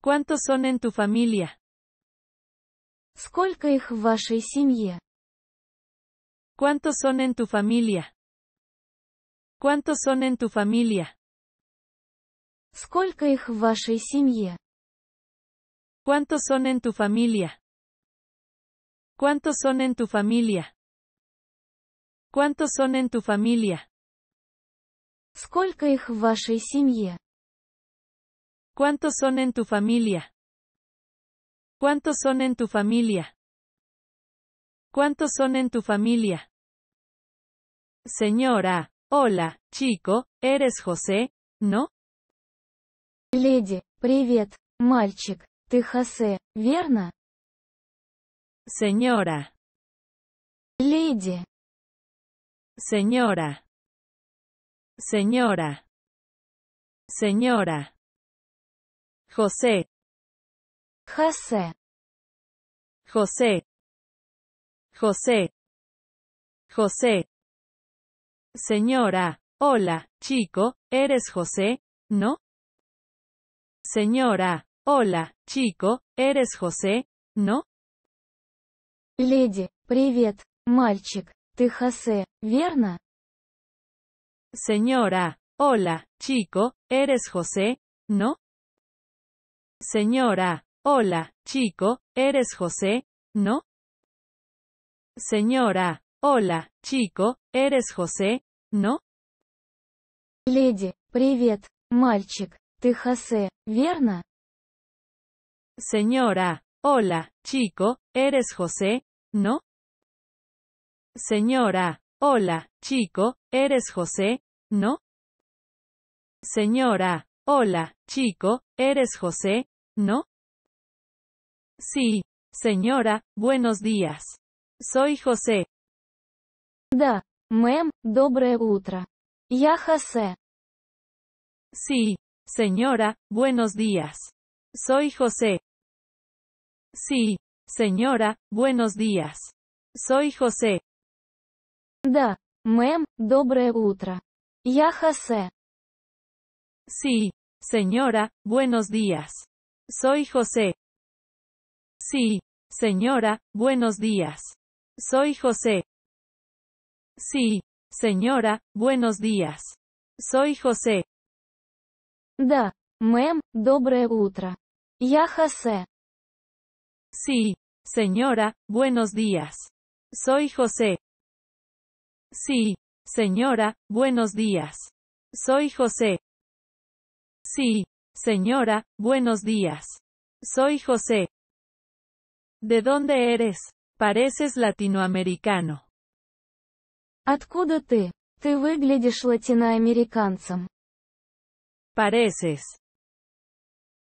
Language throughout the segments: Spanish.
¿Cuántos son en tu familia? Cuántos son en tu familia. ¿Cuántos son en tu familia? ¿Cuántos son en tu familia? ¿Cuántos son en tu familia? ¿Cuántos son en tu familia? ¿Cuántos son en tu familia? ¿Cuántos son en tu familia? ¿Cuántos son en tu familia? ¿Cuántos son en tu familia? Señora, hola, chico, ¿eres José? ¿No? lady привет, мальчик, ты Хосе, верно? Señora. Lady. Señora. Señora. Señora. José. José. José. José. José. Señora. Hola, chico, ¿eres José? ¿No? Señora. Hola, chico, ¿eres José? ¿No? Lady, привет, мальчик, ты Хосе, верно? Señora. Hola, chico, ¿eres José? ¿No? Señora. Hola, chico, ¿eres José? ¿No? Señora. Hola, chico, ¿eres José? ¿No? Lady, Привет, мальчик. Ты Хосе, верно? Señora. Hola, chico, ¿eres José? ¿No? Señora. Hola, chico, ¿eres José? ¿No? Señora. Hola, chico, ¿eres José? ¿No? Sí, señora, buenos días. Soy José. Da, мэм, доброе утро. Я Хосе. Sí, señora, buenos días. Soy José. Sí, señora, buenos días. Soy José. Da, мэм, доброе утро. Я Хосе. Sí, Señora, buenos días. Soy José. Sí. Señora, buenos días. Soy José. Sí. Señora, buenos días. Soy José. Da, Mem, доброе утро. Ya José. Sí, señora, buenos días. Soy José. Sí, señora, buenos días. Soy José. Sí, señora, buenos días. Soy José. ¿De dónde eres? Pareces latinoamericano. Откуда ты? Ты выглядишь латиноамериканцем. Pareces.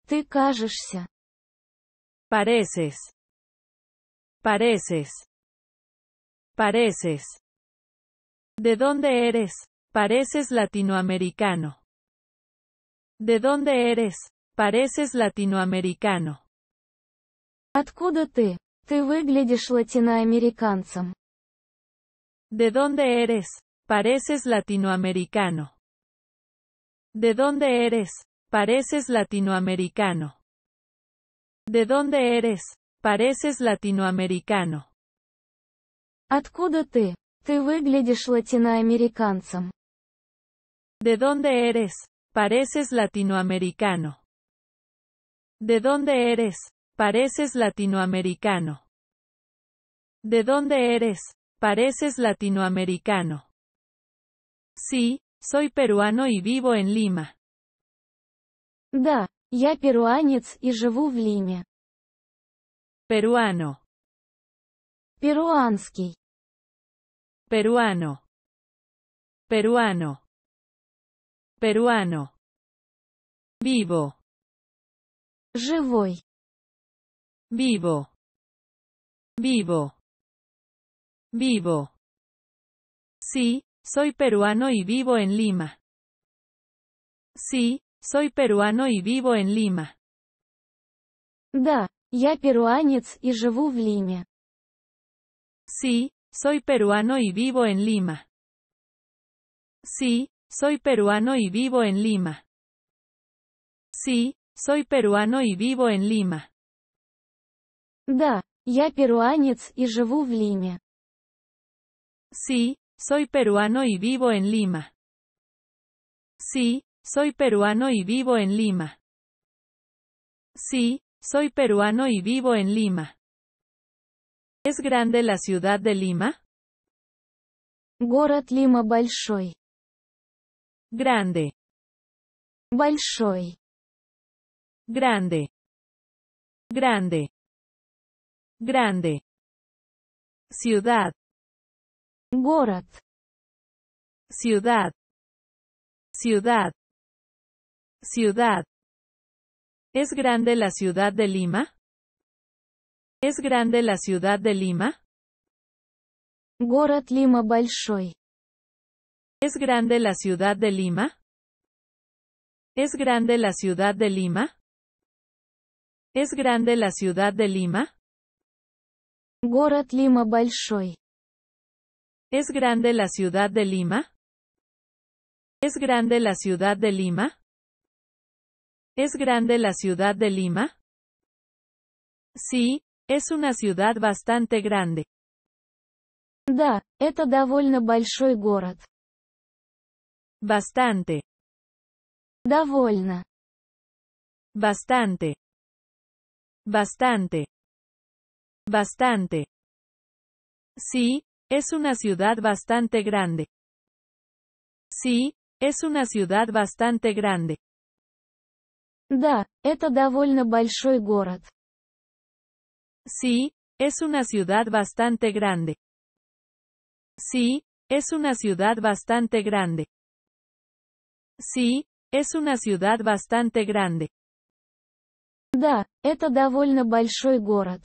te кажешься. Pareces. Pareces. Pareces. ¿De dónde eres? Pareces latinoamericano. ¿De dónde eres? Pareces latinoamericano. Откуда ты? Ты ¿De dónde eres? Pareces latinoamericano. ¿De dónde eres? Pareces latinoamericano. ¿De dónde eres? Pareces latinoamericano. Откуда ты? Ты выглядишь латиноамериканцем. ¿De dónde eres? Pareces latinoamericano. ¿De dónde eres? Pareces latinoamericano. ¿De dónde eres? Pareces latinoamericano. Sí, soy peruano y vivo en Lima. da ya перуанец y живу в Лиме. Peruano. Перуанский. Peruano. Peruano. Peruano. Vivo. Живой. Vivo. Vivo. Vivo. Sí, soy peruano y vivo en Lima. Sí, soy peruano y vivo en Lima. Да, я перуанец и живу в Лиме. Sí, soy peruano y vivo en Lima. Sí, soy peruano y vivo en Lima. Sí, soy peruano y vivo en Lima. Da, ya перуанец и живу в Лиме. Sí, soy peruano y vivo en Lima. Sí, soy peruano y vivo en Lima. Sí, soy peruano y vivo en Lima. ¿Es grande la ciudad de Lima? Город Лима большой. Grande. Большой. Grande. Grande. Grande. Ciudad. Город. Ciudad. Ciudad. Ciudad. ¿Es grande la ciudad de Lima? ¿Es grande la ciudad de Lima? Город Лима большой. ¿Es grande la ciudad de Lima? ¿Es grande la ciudad de Lima? ¿Es grande la ciudad de Lima? gorat lima большой. ¿Es grande la ciudad de Lima? ¿Es grande la ciudad de Lima? ¿Es grande la ciudad de Lima? Sí, es una ciudad bastante grande. Да, это довольно большой город. Bastante. volna Bastante. Bastante. Bastante. Sí, es una ciudad bastante grande. Sí, es una ciudad bastante grande. Da, это довольно большой город. Sí, es una ciudad bastante grande. Sí, es una ciudad bastante grande. Sí, es una ciudad bastante grande. Да, это довольно большой город.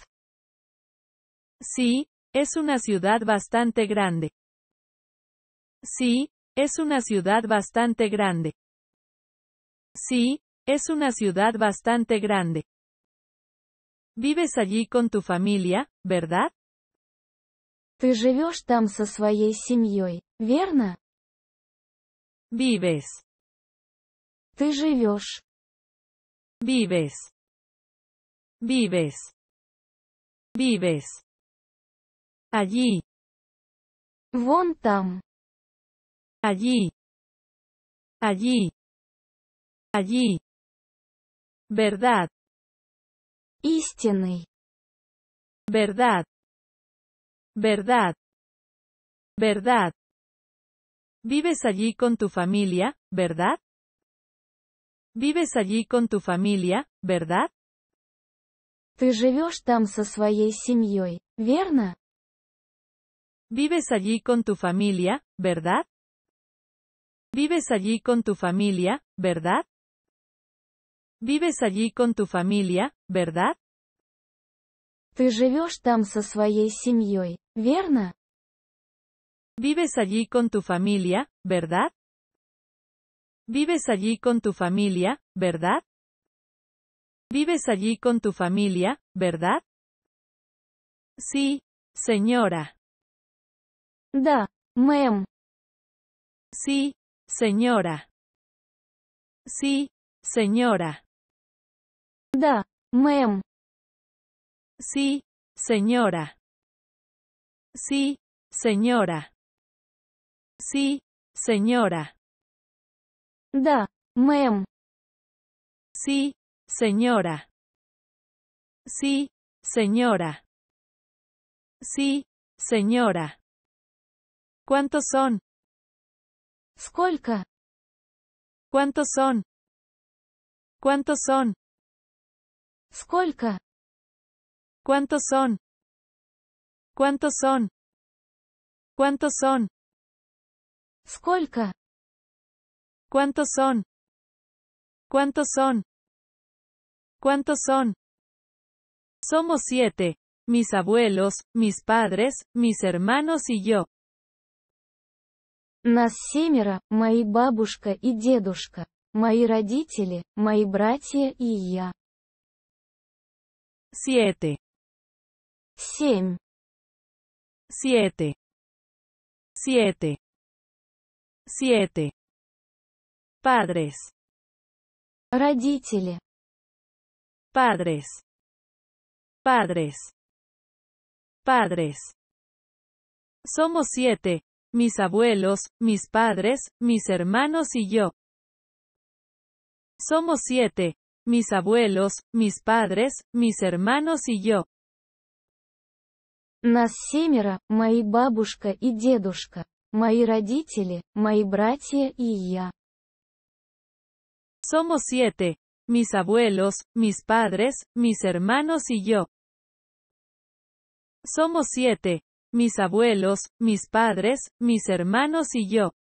Sí, es una ciudad bastante grande. Sí, es una ciudad bastante grande. Sí, es una ciudad bastante grande. Vives allí con tu familia, ¿verdad? Ты vives там со своей семьей, верно? Vives. Tú Vives. Vives. Vives. Allí. Вон Allí. Allí. Allí. Verdad. Истинный. Verdad. Verdad. Verdad. Vives allí con tu familia, ¿verdad? Vives allí con tu familia, ¿verdad? tú vives там со своей семьей, верно? Vives allí con tu familia, ¿verdad? Vives allí con tu familia, ¿verdad? Vives allí con tu familia, ¿verdad? там со своей семьей, верно? Vives allí con tu familia, ¿verdad? Vives allí con tu familia, ¿verdad? Vives allí con tu familia, ¿verdad? Sí, señora. Da, мэм. Sí, señora. Sí, señora. Da, мэм. Sí, señora. Sí, señora. Sí, señora da Sí, señora. Sí, señora. Sí, señora. ¿Cuántos son? Сколько? ¿Cuántos son? ¿Cuántos son? Сколько? ¿Cuántos son? ¿Cuántos son? ¿Cuántos son? ¿Cuántos son? ¿Cuántos son? ¿Cuántos son? Somos siete. Mis abuelos, mis padres, mis hermanos y yo. Нас семеро, мои бабушка и дедушка, мои родители, мои братья y я. Siete. Семь. Siete. Siete. Siete. Padres. Padres. Padres. Padres. Somos siete. Mis abuelos, mis padres, mis hermanos y yo. Somos siete. Mis abuelos, mis padres, mis hermanos y yo. Нас мои бабушка и дедушка, мои родители, мои братья и я. Somos siete. Mis abuelos, mis padres, mis hermanos y yo. Somos siete. Mis abuelos, mis padres, mis hermanos y yo.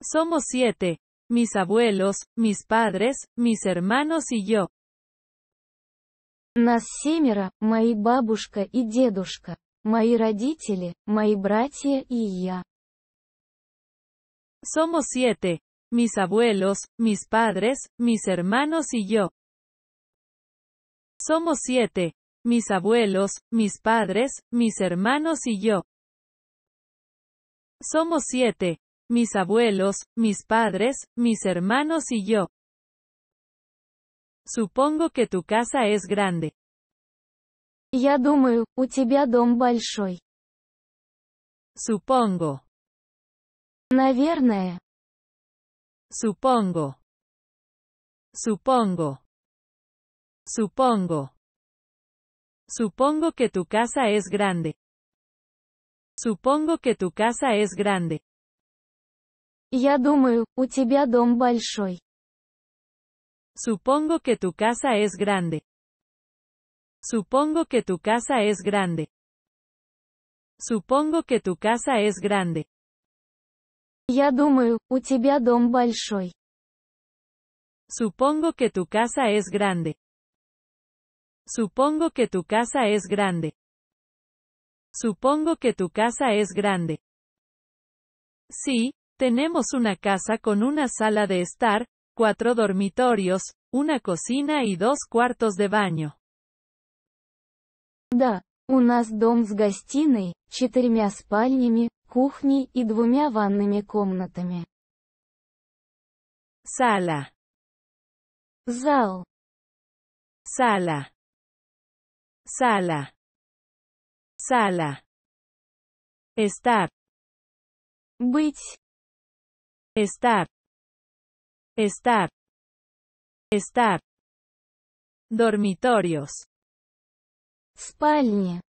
Somos siete. Mis abuelos, mis padres, mis hermanos y yo. Нас семеро, мои бабушка и дедушка, мои родители, мои братья и я. Somos siete mis abuelos, mis padres, mis hermanos y yo. Somos siete. Mis abuelos, mis padres, mis hermanos y yo. Somos siete. Mis abuelos, mis padres, mis hermanos y yo. Supongo que tu casa es grande. Ya думаю, у тебя дом большой. Supongo. Наверное. Supongo. Supongo. Supongo. Supongo que tu casa es grande. Supongo que tu casa es grande. Я думаю, у тебя дом большой. Supongo que tu casa es grande. Supongo que tu casa es grande. Supongo que tu casa es grande. Я думаю, у тебя дом Supongo que tu casa es grande. Supongo que tu casa es grande. Supongo que tu casa es grande. Sí, tenemos una casa con una sala de estar, cuatro dormitorios, una cocina y dos cuartos de baño. Да, у нас дом с гостиной, четырьмя спальнями, кухней и двумя ванными комнатами. Сала. Зал. Сала. Сала. Сала. Estar. Быть. Estar. Estar. Estar. Dormitorios. Спальни.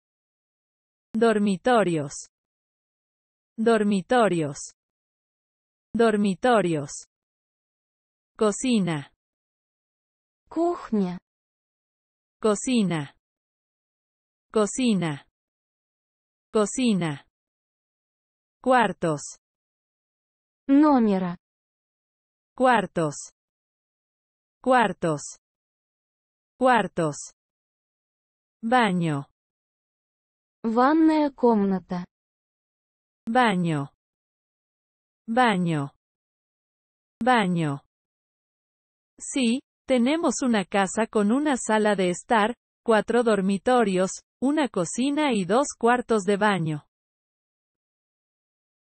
Dormitorios. Dormitorios. Dormitorios. Cocina. Cocina. Cocina. Cocina. Cuartos. Номера. Cuartos. Cuartos. Cuartos. Baño. Ванная комната baño baño baño sí tenemos una casa con una sala de estar cuatro dormitorios una cocina y dos cuartos de baño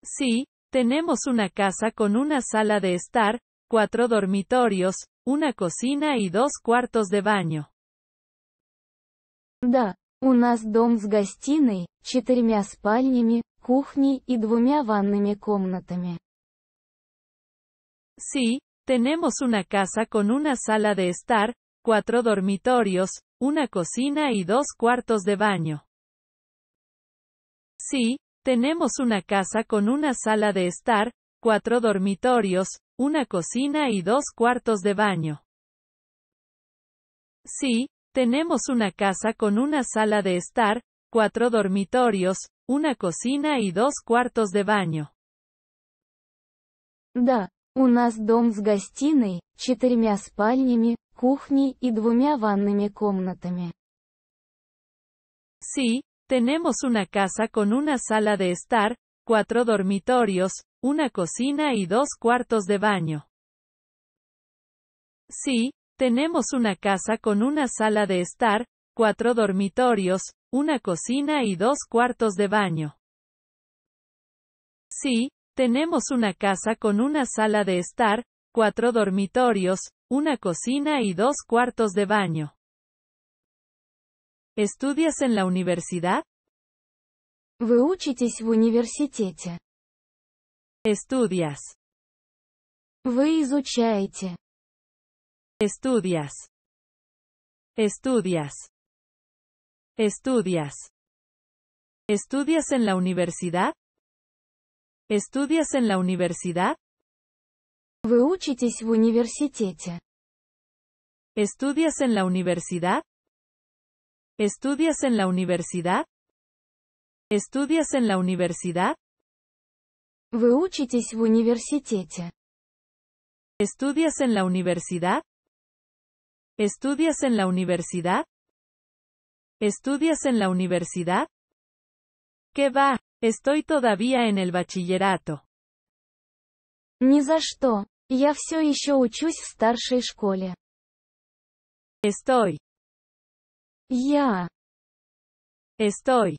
sí tenemos una casa con una sala de estar cuatro dormitorios, una cocina y dos cuartos de baño. Da, unas нас дом с гостиной, Sí, tenemos una casa con una sala de estar, cuatro dormitorios, una cocina y dos cuartos de baño. Sí, tenemos una casa con una sala de estar, cuatro dormitorios, una cocina y dos cuartos de baño. Sí, tenemos una casa con una sala de estar, cuatro dormitorios, una cocina y dos cuartos de baño. Da, у нас дом с гостиной, четырьмя спальнями, кухней и двумя ванными Sí, tenemos una casa con una sala de estar, cuatro dormitorios, una cocina y dos cuartos de baño. Sí, tenemos una casa con una sala de estar, cuatro dormitorios, una cocina y dos cuartos de baño. Sí, tenemos una casa con una sala de estar, cuatro dormitorios, una cocina y dos cuartos de baño. ¿Estudias en la universidad? Вы учитесь Estudias. Estudias. Estudias. Estudias. ¿Estudias en la universidad? ¿Estudias en la universidad? Вы учитесь ¿Estudias en la universidad? ¿Estudias en la universidad? ¿Estudias en la universidad? ¿Estudias en la universidad? ¿Estudias en la universidad? ¿Estudias en la universidad? ¿Qué va? Estoy todavía en el bachillerato. ni за что. Я все еще учусь в старшей школе. Estoy. ya Estoy.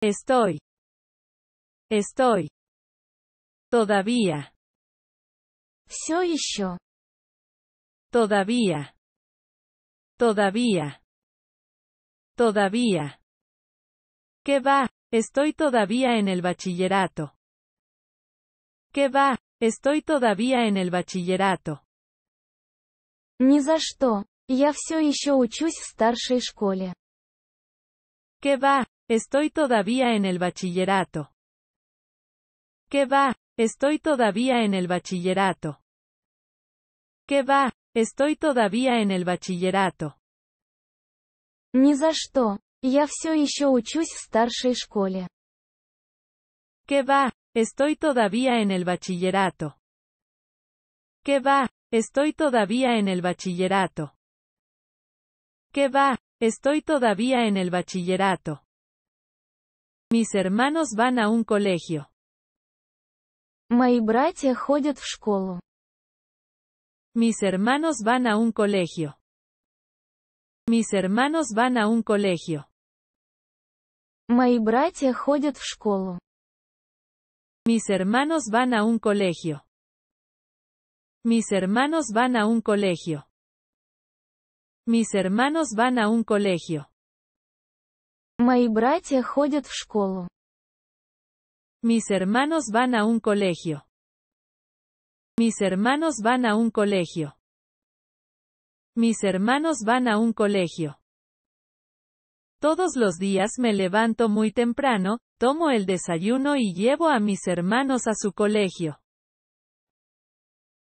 Estoy. Estoy. Todavía. Все yo. Todavía. Todavía. Todavía. ¿Qué va? Estoy todavía en el bachillerato. ¿Qué va? Estoy todavía en el bachillerato. Ni za что. Я все еще учусь в старшей школе. ¿Qué va? Estoy todavía en el bachillerato. ¿Qué va? Estoy todavía en el bachillerato. ¿Qué va? Estoy todavía en el bachillerato. Ni что. Я все еще учусь в ¿Qué va? Estoy todavía en el bachillerato. Que va? Estoy todavía en el bachillerato. Que va? Estoy todavía en el bachillerato. Mis hermanos van a un colegio. Mis hermanos van a un colegio. Mis hermanos van a un colegio. Mis hermanos van a un colegio. Mis hermanos van a un colegio. Mis hermanos van a un colegio. Mis hermanos van a un colegio. Mis hermanos van a un colegio. Mis hermanos van a un colegio. Todos los días me levanto muy temprano, tomo el desayuno y llevo a mis hermanos a su colegio.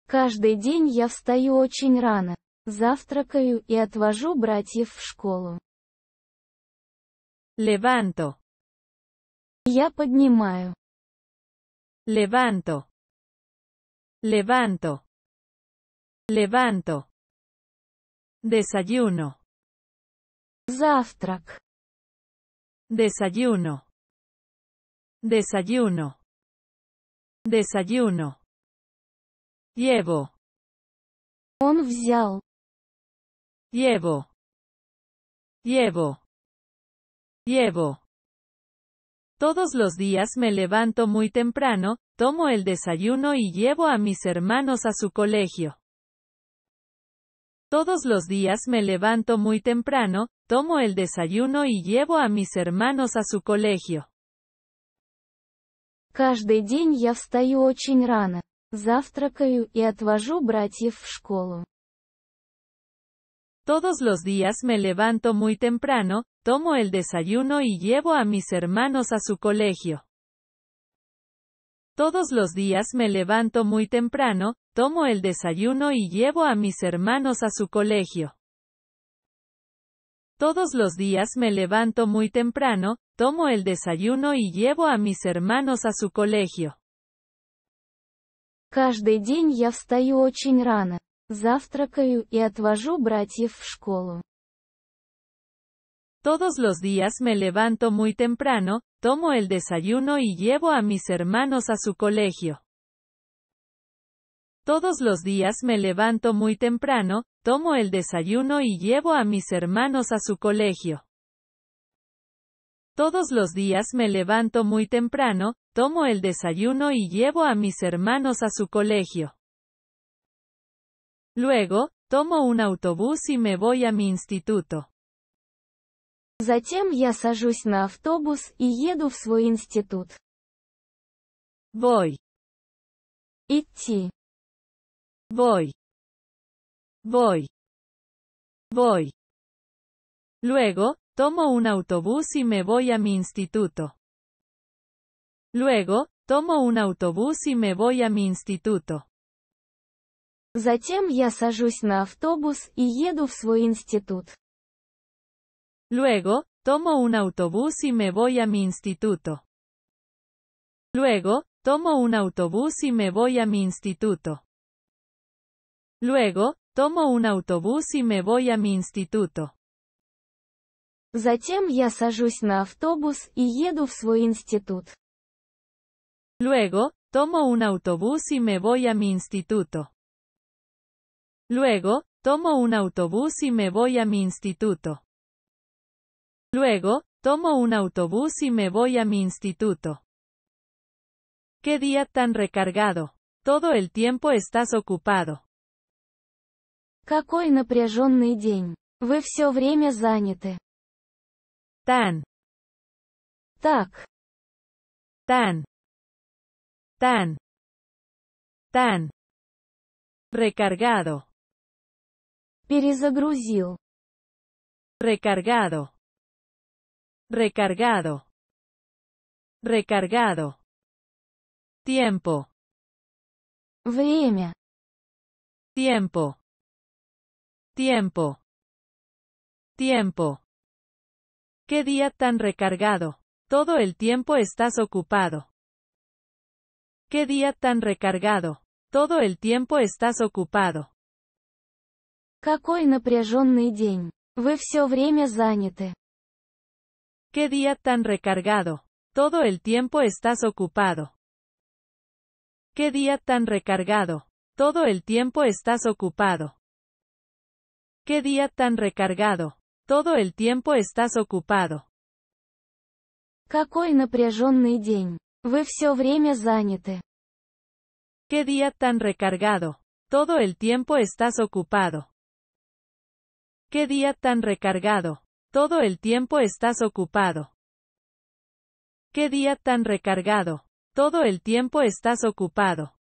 Каждый день я встаю очень рано, завтракаю и отвожу братьев в школу. Levanto. Ya поднимаю. Levanto. Levanto. Levanto. Desayuno. Завтрак. Desayuno. Desayuno. Desayuno. Llevo. Он Llevo. Llevo. Llevo. Todos los días me levanto muy temprano, tomo el desayuno y llevo a mis hermanos a su colegio. Todos los días me levanto muy temprano, tomo el desayuno y llevo a mis hermanos a su colegio. Каждый день я встаю очень рано, завтракаю и отвожу братьев Todos los días me levanto muy temprano, tomo el desayuno y llevo a mis hermanos a su colegio. Todos los días me levanto muy temprano, tomo el desayuno y llevo a mis hermanos a su colegio. Todos los días me levanto muy temprano, tomo el desayuno y llevo a mis hermanos a su colegio. Каждый день я встаю очень рано, завтракаю и отвожу братьев в todos los días me levanto muy temprano, tomo el desayuno y llevo a mis hermanos a su colegio. Todos los días me levanto muy temprano, tomo el desayuno y llevo a mis hermanos a su colegio. Todos los días me levanto muy temprano, tomo el desayuno y llevo a mis hermanos a su colegio. Luego, tomo un autobús y me voy a mi instituto. Затем я сажусь на автобус и еду в свой институт. Voy. Идти. Voy. Voy. Voy. Luego, tomo un autobús y me voy a mi instituto. Luego, tomo un autobús y me voy a mi instituto. Затем я сажусь на автобус и еду в свой институт. Luego, tomo un autobús y me voy a mi instituto. Luego, tomo un autobús y me voy a mi instituto. Luego, tomo un autobús y me voy a mi instituto. Затем я сажусь на автобус и еду в свой институт. Luego, tomo un autobús y me voy a mi instituto. Luego, tomo un autobús y me voy a mi instituto. Luego, tomo un autobús y me voy a mi instituto. Qué día tan recargado. Todo el tiempo estás ocupado. Какой напряженный день. Вы все время заняты. Tan. Так. Tan. Tan. Tan. Recargado. Перезагрузил. Recargado recargado, recargado. Tiempo. Время. Tiempo. Tiempo. Tiempo. Qué día tan recargado. Todo el tiempo estás ocupado. Qué día tan recargado. Todo el tiempo estás ocupado. Какой напряженный день. Вы все время заняты. Qué día tan recargado. Todo el tiempo estás ocupado. Qué día tan recargado. Todo el tiempo estás ocupado. Qué día tan recargado. Todo el tiempo estás ocupado. Какой напряженный день. Вы время заняты. Qué día tan recargado. Todo el tiempo estás ocupado. Qué día tan recargado. Todo el tiempo estás ocupado. Qué día tan recargado. Todo el tiempo estás ocupado.